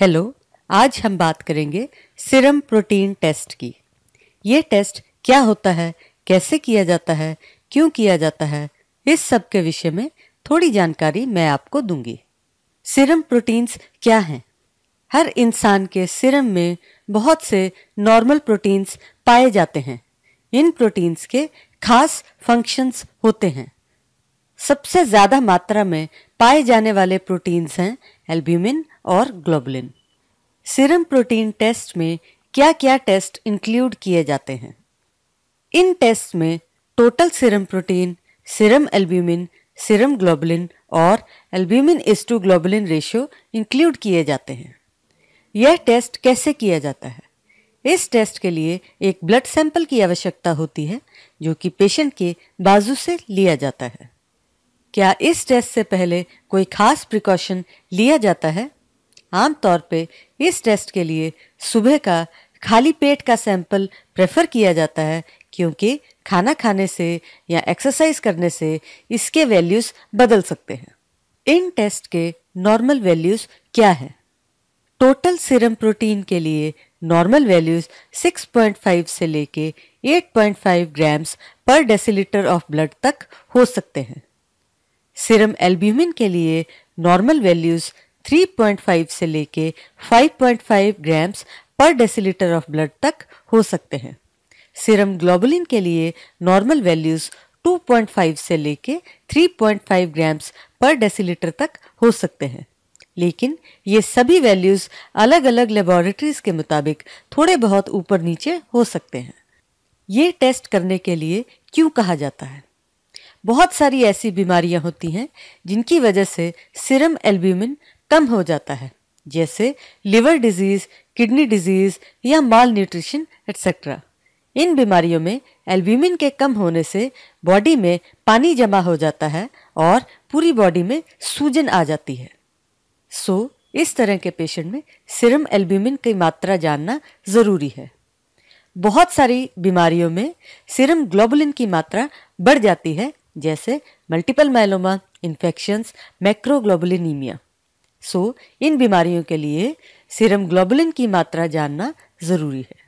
hello आज हम बात करेंगे सिरम प्रोटीन टेस्ट की ये टेस्ट क्या होता है कैसे किया जाता है क्यों किया जाता है इस सब के विषय में थोड़ी जानकारी मैं आपको दूंगी सिरम प्रोटीन्स क्या हैं हर इंसान के सिरम में बहुत से नॉर्मल प्रोटीन्स पाए जाते हैं इन प्रोटीन्स के खास फंक्शंस होते हैं सबसे ज़्यादा मात्रा में पाए जाने वाले प्रोटीन्स हैं एल्ब्यूमिन और ग्लोबुलिन सीरम प्रोटीन टेस्ट में क्या क्या टेस्ट इंक्लूड किए जाते हैं इन टेस्ट में total serum protein serum albumin serum globulin और albumin is to globulin ratio include किए जाते हैं यह टेस्ट कैसे किया जाता है इस टेस्ट के लिए एक ब्लड सैंपल की आवश्यकता होती है जो कि पेशेंट के बाजू से लिया जाता है क्या इस टेस्ट से पहले कोई खास प्रिकॉशन लिया जाता है आमतौर पे इस टेस्ट के लिए सुबह का खाली पेट का सैंपल प्रेफर किया जाता है क्योंकि खाना खाने से या एक्सरसाइज करने से इसके वैल्यूज बदल सकते हैं इन टेस्ट के नॉर्मल वैल्यूज क्या है टोटल सीरम प्रोटीन के लिए नॉर्मल वैल्यूज 6.5 से लेके 8.5 ग्राम्स पर डेसीलीटर ऑफ ब्लड तक हो सकते हैं सीरम एल्ब्यूमिन के लिए नॉर्मल वैल्यूज 3.5 से लेके 5.5 ग्राम्स पर डेसीलीटर ऑफ ब्लड तक हो सकते हैं सीरम ग्लोबुलिन के लिए नॉर्मल वैल्यूज़ 2.5 से लेके 3.5 ग्राम्स पर डेसीलीटर तक हो सकते हैं लेकिन ये सभी वैल्यूज़ अलग अलग लेबोरेटरीज के मुताबिक थोड़े बहुत ऊपर नीचे हो सकते हैं ये टेस्ट करने के लिए क्यों कहा जाता है बहुत सारी ऐसी बीमारियां होती हैं जिनकी वजह से सिरम एल्ब्यूमिन कम हो जाता है जैसे लिवर डिजीज किडनी डिजीज या माल न्यूट्रिशन एट्सेट्रा इन बीमारियों में एल्ब्यूमिन के कम होने से बॉडी में पानी जमा हो जाता है और पूरी बॉडी में सूजन आ जाती है सो so, इस तरह के पेशेंट में सिरम एल्ब्यूमिन की मात्रा जानना ज़रूरी है बहुत सारी बीमारियों में सिरम ग्लोबुलिन की मात्रा बढ़ जाती है जैसे multiple myeloma infections macroglobulinemia so इन बीमारियों के लिए सीरम ग्लोबुलिन की मात्रा जानना ज़रूरी है